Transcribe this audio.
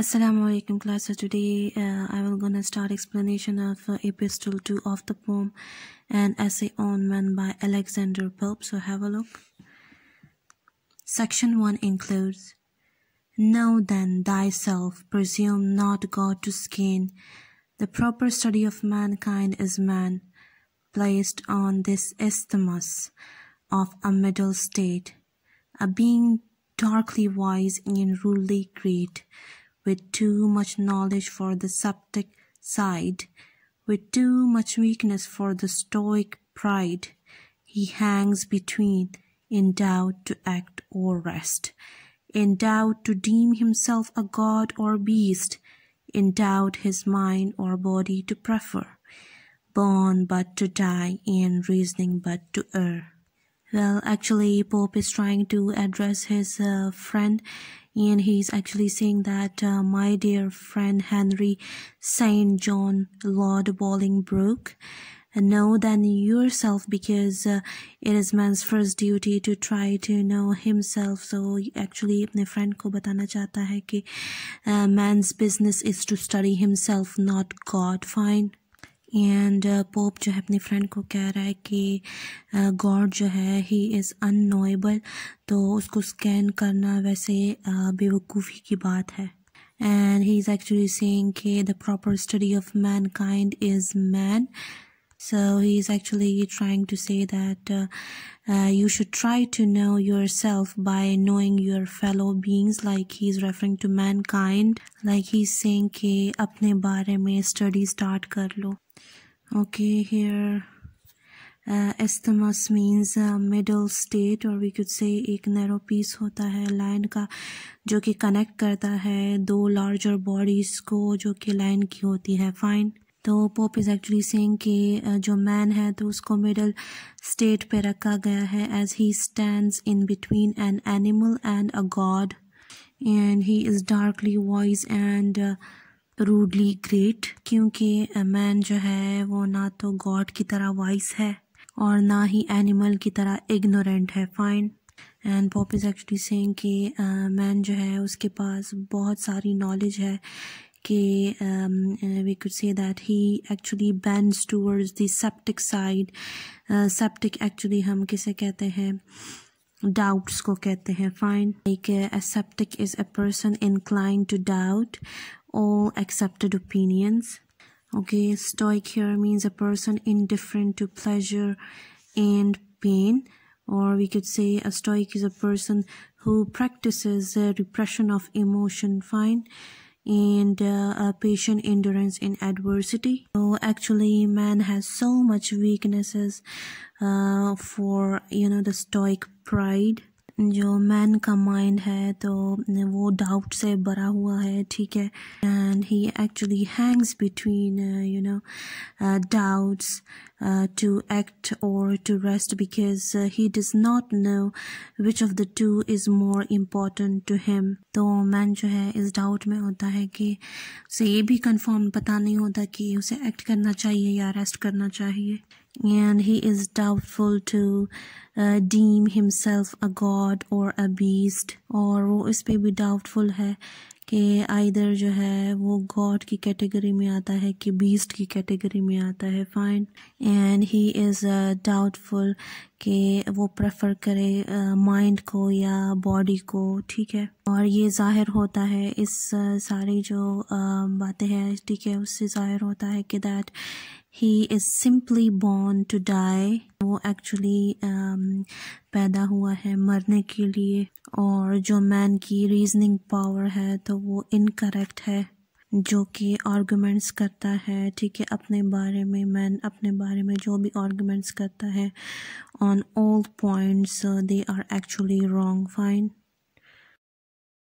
assalamu alaikum class so today uh, i will gonna start explanation of uh, epistle 2 of the poem and essay on man by alexander pope so have a look section 1 includes know then thyself presume not god to scan the proper study of mankind is man placed on this isthmus of a middle state a being darkly wise and rudely great with too much knowledge for the sceptic side, with too much weakness for the stoic pride. He hangs between, in doubt to act or rest, in doubt to deem himself a god or beast, in doubt his mind or body to prefer, born but to die, and reasoning but to err. Well, actually, Pope is trying to address his uh, friend and he's actually saying that uh, my dear friend Henry St. John Lord Bolingbroke know than yourself because uh, it is man's first duty to try to know himself so actually my friend को बताना चाहता है कि uh, man's business is to study himself not God fine and pope uh, जो है अपने friend को कह रहा है कि गॉड uh, जो है ही इज़ अनोएबल तो उसको स्कैन करना वैसे uh, बेवकूफ़ी की बात है and he is actually saying के the proper study of mankind is man So he's actually trying to say that uh, uh, you should try to know yourself by knowing your fellow beings, like he's referring to mankind, like he's saying ke apne baare mein study start kar lo. Okay, here uh, isthmus means uh, middle state or we could say एक narrow piece hota hai line ka jo ki connect karta hai do larger bodies ko jo ki line ki hoti hai. fine. तो Pope is actually saying कि जो man है तो उसको middle state पे रखा गया है as he stand in between an animal and a god and he is darkly wise and rudely great क्योंकि मैन जो है वो ना तो गॉड की तरह वॉइस है और ना ही एनिमल की तरह इग्नोरेंट है fine and Pope is actually saying कि मैन जो है उसके पास बहुत सारी नॉलेज है um, uh, we could say that he actually bends towards the septic side uh, septic actually hum kise kehte hain doubts ko kehte hain fine like uh, a septic is a person inclined to doubt all accepted opinions okay stoic here means a person indifferent to pleasure and pain or we could say a stoic is a person who practices uh, repression of emotion fine and uh, patient endurance in adversity. So actually, man has so much weaknesses uh, for you know the stoic pride जो man का mind है तो वो doubt से भरा हुआ है ठीक है and he actually hangs between you know doubts to act or to rest because he uh, not know which of the two is more is to him तो मैन जो है इस डाउट में होता है कि उसे ये भी कन्फर्म पता नहीं होता कि उसे एक्ट करना चाहिए या रेस्ट करना चाहिए and he is doubtful to uh, deem himself a god or a beast or wo is maybe doubtful hai either jo hai wo god ki category mein aata hai ki beast and he is uh, doubtful कि वो prefer करे mind को या body को ठीक है और ये ज़ाहिर होता है इस सारी जो बातें हैं ठीक है उससे ज़ाहिर होता है कि that he is simply born to die वो एक्चुअली पैदा हुआ है मरने के लिए और जो मैन की रीजनिंग पावर है तो वो इनकरेक्ट है जो कि आर्गूमेंट्स करता है ठीक है अपने बारे में मैन अपने बारे में जो भी आर्गूमेंट्स करता है on all points they are actually wrong fine